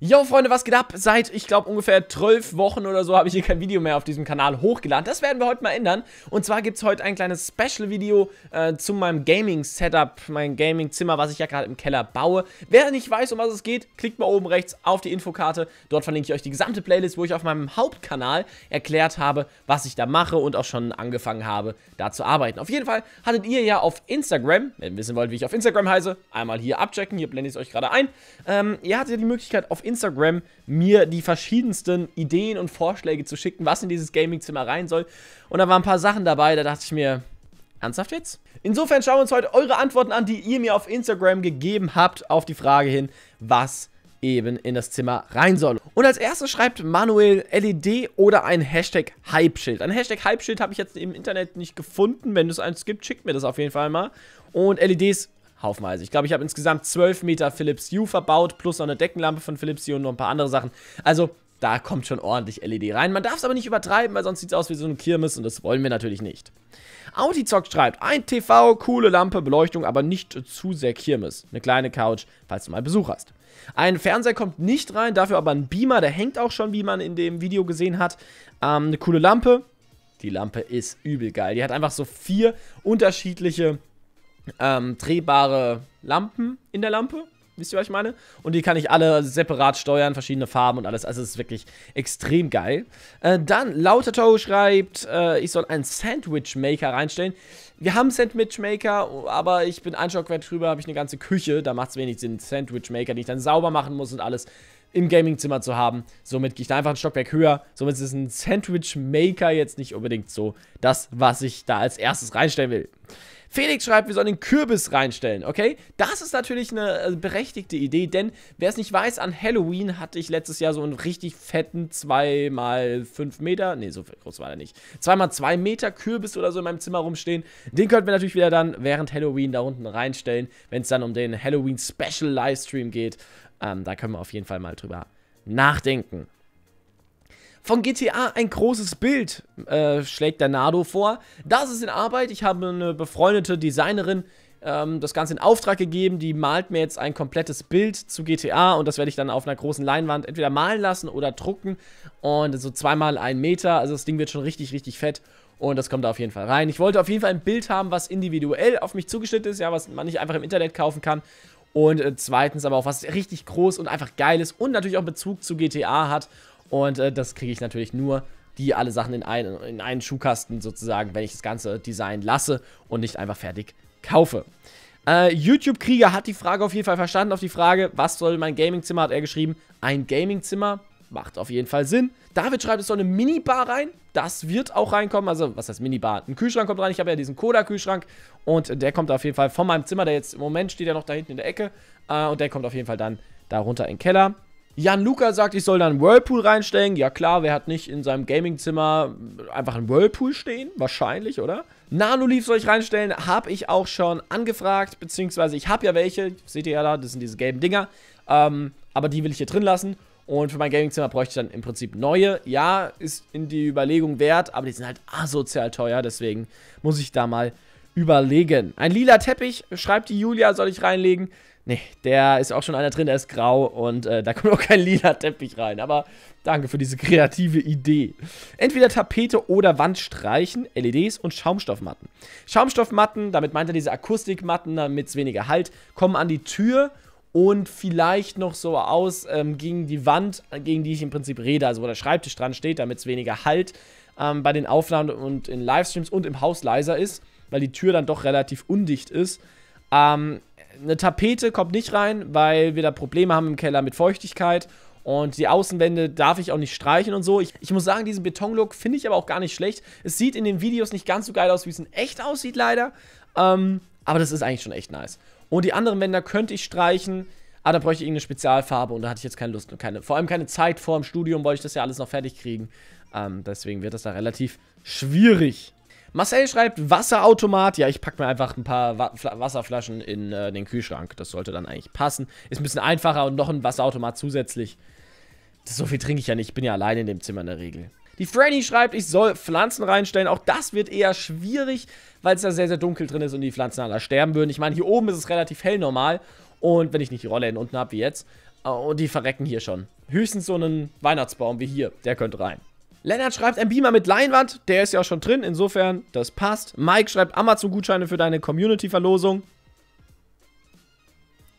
Yo Freunde, was geht ab? Seit, ich glaube, ungefähr 12 Wochen oder so habe ich hier kein Video mehr auf diesem Kanal hochgeladen. Das werden wir heute mal ändern. Und zwar gibt es heute ein kleines Special-Video äh, zu meinem Gaming-Setup, mein Gaming-Zimmer, was ich ja gerade im Keller baue. Wer nicht weiß, um was es geht, klickt mal oben rechts auf die Infokarte. Dort verlinke ich euch die gesamte Playlist, wo ich auf meinem Hauptkanal erklärt habe, was ich da mache und auch schon angefangen habe, da zu arbeiten. Auf jeden Fall hattet ihr ja auf Instagram, wenn ihr wissen wollt, wie ich auf Instagram heiße, einmal hier abchecken, hier blende ich es euch gerade ein. Ähm, ihr hattet ja die Möglichkeit, auf Instagram Instagram mir die verschiedensten Ideen und Vorschläge zu schicken, was in dieses Gaming-Zimmer rein soll. Und da waren ein paar Sachen dabei, da dachte ich mir, Ernsthaft jetzt? Insofern schauen wir uns heute eure Antworten an, die ihr mir auf Instagram gegeben habt, auf die Frage hin, was eben in das Zimmer rein soll. Und als erstes schreibt Manuel LED oder ein Hashtag Hype-Schild. Ein Hashtag Hype-Schild habe ich jetzt im Internet nicht gefunden. Wenn es eins gibt, schickt mir das auf jeden Fall mal. Und LEDs haufenweise. Ich glaube, ich habe insgesamt 12 Meter Philips Hue verbaut, plus noch eine Deckenlampe von Philips Hue und noch ein paar andere Sachen. Also, da kommt schon ordentlich LED rein. Man darf es aber nicht übertreiben, weil sonst sieht es aus wie so ein Kirmes und das wollen wir natürlich nicht. Audizock schreibt, ein TV, coole Lampe, Beleuchtung, aber nicht zu sehr Kirmes. Eine kleine Couch, falls du mal Besuch hast. Ein Fernseher kommt nicht rein, dafür aber ein Beamer, der hängt auch schon, wie man in dem Video gesehen hat. Ähm, eine coole Lampe. Die Lampe ist übel geil. Die hat einfach so vier unterschiedliche ähm, drehbare Lampen in der Lampe. Wisst ihr, was ich meine? Und die kann ich alle separat steuern, verschiedene Farben und alles. Also es ist wirklich extrem geil. Äh, dann, Lautertow schreibt, äh, ich soll einen Sandwich-Maker reinstellen. Wir haben Sandwich-Maker, aber ich bin ein Stockwerk drüber, habe ich eine ganze Küche. Da macht es wenig Sinn, Sandwich-Maker, den ich dann sauber machen muss und alles im Gamingzimmer zu haben. Somit gehe ich da einfach ein Stockwerk höher. Somit ist ein Sandwich-Maker jetzt nicht unbedingt so das, was ich da als erstes reinstellen will. Felix schreibt, wir sollen den Kürbis reinstellen, okay? Das ist natürlich eine äh, berechtigte Idee, denn wer es nicht weiß, an Halloween hatte ich letztes Jahr so einen richtig fetten 2x5 Meter, nee, so groß war er nicht, 2x2 Meter Kürbis oder so in meinem Zimmer rumstehen. Den könnten wir natürlich wieder dann während Halloween da unten reinstellen, wenn es dann um den Halloween Special Livestream geht. Ähm, da können wir auf jeden Fall mal drüber nachdenken. Von GTA ein großes Bild äh, schlägt der Nardo vor. Das ist in Arbeit. Ich habe eine befreundete Designerin ähm, das Ganze in Auftrag gegeben. Die malt mir jetzt ein komplettes Bild zu GTA und das werde ich dann auf einer großen Leinwand entweder malen lassen oder drucken. Und so zweimal einen Meter. Also das Ding wird schon richtig, richtig fett. Und das kommt da auf jeden Fall rein. Ich wollte auf jeden Fall ein Bild haben, was individuell auf mich zugeschnitten ist, ja, was man nicht einfach im Internet kaufen kann. Und äh, zweitens aber auch was richtig groß und einfach geil ist und natürlich auch Bezug zu GTA hat. Und äh, das kriege ich natürlich nur, die alle Sachen in, ein, in einen Schuhkasten sozusagen, wenn ich das ganze Design lasse und nicht einfach fertig kaufe. Äh, YouTube-Krieger hat die Frage auf jeden Fall verstanden. Auf die Frage, was soll mein Gaming-Zimmer, hat er geschrieben. Ein Gaming-Zimmer macht auf jeden Fall Sinn. David schreibt, es soll eine Minibar rein. Das wird auch reinkommen. Also, was heißt Minibar? Ein Kühlschrank kommt rein. Ich habe ja diesen Koda-Kühlschrank und der kommt auf jeden Fall von meinem Zimmer. Der jetzt im Moment steht ja noch da hinten in der Ecke. Äh, und der kommt auf jeden Fall dann darunter in den Keller. Jan Luca sagt, ich soll da einen Whirlpool reinstellen. Ja klar, wer hat nicht in seinem Gamingzimmer einfach einen Whirlpool stehen? Wahrscheinlich, oder? Nanoleaf soll ich reinstellen, habe ich auch schon angefragt, beziehungsweise ich habe ja welche, seht ihr ja da, das sind diese gelben Dinger, ähm, aber die will ich hier drin lassen und für mein Gamingzimmer bräuchte ich dann im Prinzip neue. Ja, ist in die Überlegung wert, aber die sind halt asozial teuer, deswegen muss ich da mal überlegen. Ein lila Teppich, schreibt die Julia, soll ich reinlegen? Nee, der ist auch schon einer drin, der ist grau und äh, da kommt auch kein lila Teppich rein. Aber danke für diese kreative Idee. Entweder Tapete oder Wand streichen, LEDs und Schaumstoffmatten. Schaumstoffmatten, damit meint er diese Akustikmatten, damit es weniger halt, kommen an die Tür und vielleicht noch so aus ähm, gegen die Wand, gegen die ich im Prinzip rede, also wo der Schreibtisch dran steht, damit es weniger halt ähm, bei den Aufnahmen und in Livestreams und im Haus leiser ist weil die Tür dann doch relativ undicht ist. Ähm, eine Tapete kommt nicht rein, weil wir da Probleme haben im Keller mit Feuchtigkeit. Und die Außenwände darf ich auch nicht streichen und so. Ich, ich muss sagen, diesen Betonlook finde ich aber auch gar nicht schlecht. Es sieht in den Videos nicht ganz so geil aus, wie es in echt aussieht, leider. Ähm, aber das ist eigentlich schon echt nice. Und die anderen Wände könnte ich streichen. Ah, da bräuchte ich irgendeine Spezialfarbe und da hatte ich jetzt keine Lust und keine, vor allem keine Zeit vor dem Studium, wollte ich das ja alles noch fertig kriegen. Ähm, deswegen wird das da relativ schwierig. Marcel schreibt Wasserautomat. Ja, ich packe mir einfach ein paar Wa Wasserflaschen in äh, den Kühlschrank. Das sollte dann eigentlich passen. Ist ein bisschen einfacher und noch ein Wasserautomat zusätzlich. Das, so viel trinke ich ja nicht. Ich bin ja alleine in dem Zimmer in der Regel. Die Franny schreibt, ich soll Pflanzen reinstellen. Auch das wird eher schwierig, weil es da sehr, sehr dunkel drin ist und die Pflanzen alle sterben würden. Ich meine, hier oben ist es relativ hell normal. Und wenn ich nicht die Rolle unten habe wie jetzt. Äh, und die verrecken hier schon. Höchstens so einen Weihnachtsbaum wie hier. Der könnte rein. Lennart schreibt ein Beamer mit Leinwand, der ist ja auch schon drin, insofern, das passt. Mike schreibt Amazon-Gutscheine für deine Community-Verlosung.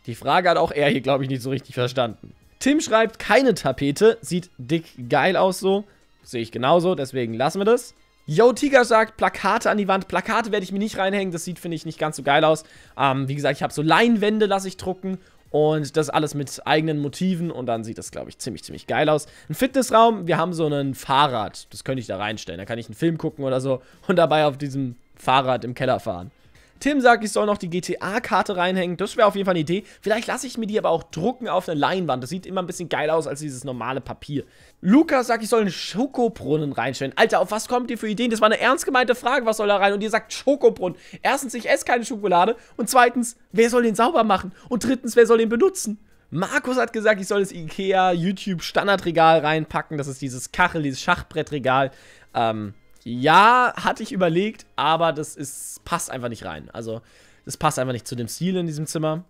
Die Frage hat auch er hier, glaube ich, nicht so richtig verstanden. Tim schreibt, keine Tapete, sieht dick geil aus so. Sehe ich genauso, deswegen lassen wir das. Yo, Tiger sagt, Plakate an die Wand. Plakate werde ich mir nicht reinhängen, das sieht, finde ich, nicht ganz so geil aus. Ähm, wie gesagt, ich habe so Leinwände, lasse ich drucken und das alles mit eigenen Motiven und dann sieht das, glaube ich, ziemlich, ziemlich geil aus. Ein Fitnessraum, wir haben so ein Fahrrad, das könnte ich da reinstellen. Da kann ich einen Film gucken oder so und dabei auf diesem Fahrrad im Keller fahren. Tim sagt, ich soll noch die GTA-Karte reinhängen. Das wäre auf jeden Fall eine Idee. Vielleicht lasse ich mir die aber auch drucken auf eine Leinwand. Das sieht immer ein bisschen geil aus als dieses normale Papier. Lukas sagt, ich soll einen Schokobrunnen reinstellen. Alter, auf was kommt ihr für Ideen? Das war eine ernst gemeinte Frage. Was soll da rein? Und ihr sagt Schokobrunnen. Erstens, ich esse keine Schokolade. Und zweitens, wer soll den sauber machen? Und drittens, wer soll den benutzen? Markus hat gesagt, ich soll das Ikea YouTube Standardregal reinpacken. Das ist dieses Kachel, dieses Schachbrettregal. Ähm, ja, hatte ich überlegt, aber das ist, passt einfach nicht rein. Also, das passt einfach nicht zu dem Stil in diesem Zimmer.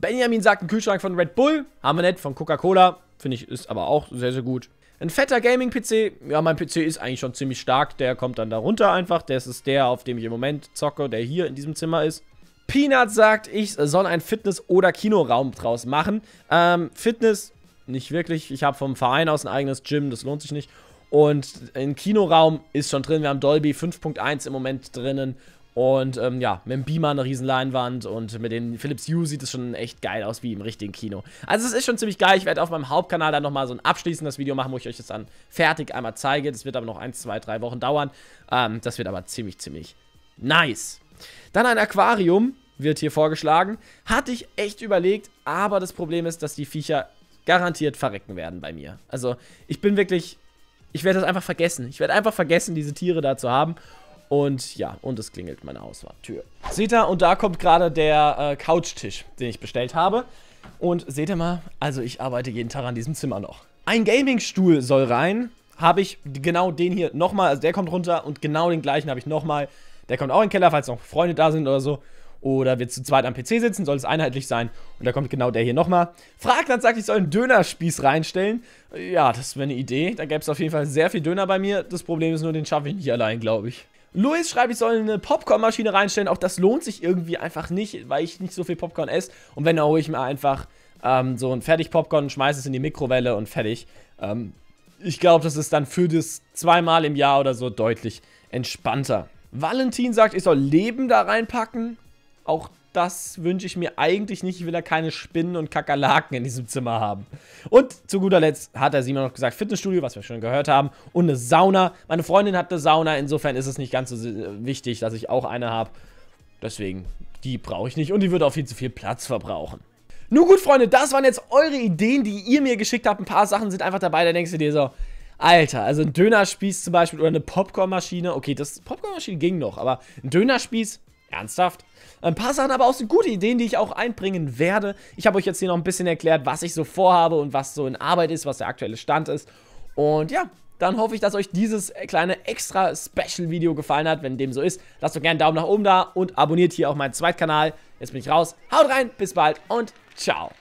Benjamin sagt, ein Kühlschrank von Red Bull. Haben wir nicht, von Coca-Cola. Finde ich, ist aber auch sehr, sehr gut. Ein fetter Gaming-PC. Ja, mein PC ist eigentlich schon ziemlich stark. Der kommt dann darunter einfach. Das ist der, auf dem ich im Moment zocke, der hier in diesem Zimmer ist. Peanut sagt, ich soll einen Fitness- oder Kinoraum draus machen. Ähm, Fitness, nicht wirklich. Ich habe vom Verein aus ein eigenes Gym, das lohnt sich nicht. Und im Kinoraum ist schon drin. Wir haben Dolby 5.1 im Moment drinnen. Und ähm, ja, mit dem Beamer eine riesen Leinwand und mit den Philips Hue sieht es schon echt geil aus wie im richtigen Kino. Also es ist schon ziemlich geil. Ich werde auf meinem Hauptkanal dann nochmal so ein abschließendes Video machen, wo ich euch das dann fertig einmal zeige. Das wird aber noch 1, 2, 3 Wochen dauern. Ähm, das wird aber ziemlich, ziemlich nice. Dann ein Aquarium wird hier vorgeschlagen. Hatte ich echt überlegt, aber das Problem ist, dass die Viecher garantiert verrecken werden bei mir. Also ich bin wirklich ich werde das einfach vergessen. Ich werde einfach vergessen, diese Tiere da zu haben. Und ja, und es klingelt meine Hauswartür. Seht ihr, und da kommt gerade der äh, Couchtisch, den ich bestellt habe. Und seht ihr mal, also ich arbeite jeden Tag an diesem Zimmer noch. Ein Gaming-Stuhl soll rein. Habe ich genau den hier nochmal, also der kommt runter und genau den gleichen habe ich nochmal. Der kommt auch in den Keller, falls noch Freunde da sind oder so oder wir zu zweit am PC sitzen, soll es einheitlich sein. Und da kommt genau der hier nochmal. Fragt, dann sagt, ich soll einen Dönerspieß reinstellen. Ja, das wäre eine Idee. Da gäbe es auf jeden Fall sehr viel Döner bei mir. Das Problem ist nur, den schaffe ich nicht allein, glaube ich. Luis schreibt, ich soll eine Popcornmaschine reinstellen. Auch das lohnt sich irgendwie einfach nicht, weil ich nicht so viel Popcorn esse. Und wenn, dann hole ich mir einfach ähm, so ein Fertig-Popcorn, schmeiße es in die Mikrowelle und fertig. Ähm, ich glaube, das ist dann für das zweimal im Jahr oder so deutlich entspannter. Valentin sagt, ich soll Leben da reinpacken. Auch das wünsche ich mir eigentlich nicht. Ich will da keine Spinnen und Kakerlaken in diesem Zimmer haben. Und zu guter Letzt hat der Simon noch gesagt, Fitnessstudio, was wir schon gehört haben, und eine Sauna. Meine Freundin hat eine Sauna, insofern ist es nicht ganz so äh, wichtig, dass ich auch eine habe. Deswegen, die brauche ich nicht und die würde auch viel zu viel Platz verbrauchen. Nun gut, Freunde, das waren jetzt eure Ideen, die ihr mir geschickt habt. Ein paar Sachen sind einfach dabei, da denkst du dir so, Alter, also ein Dönerspieß zum Beispiel oder eine Popcornmaschine. Okay, das Popcornmaschine ging noch, aber ein Dönerspieß, ernsthaft? Ein paar Sachen aber auch so gute Ideen, die ich auch einbringen werde. Ich habe euch jetzt hier noch ein bisschen erklärt, was ich so vorhabe und was so in Arbeit ist, was der aktuelle Stand ist. Und ja, dann hoffe ich, dass euch dieses kleine extra Special-Video gefallen hat. Wenn dem so ist, lasst doch gerne einen Daumen nach oben da und abonniert hier auch meinen Zweitkanal. Jetzt bin ich raus. Haut rein, bis bald und ciao.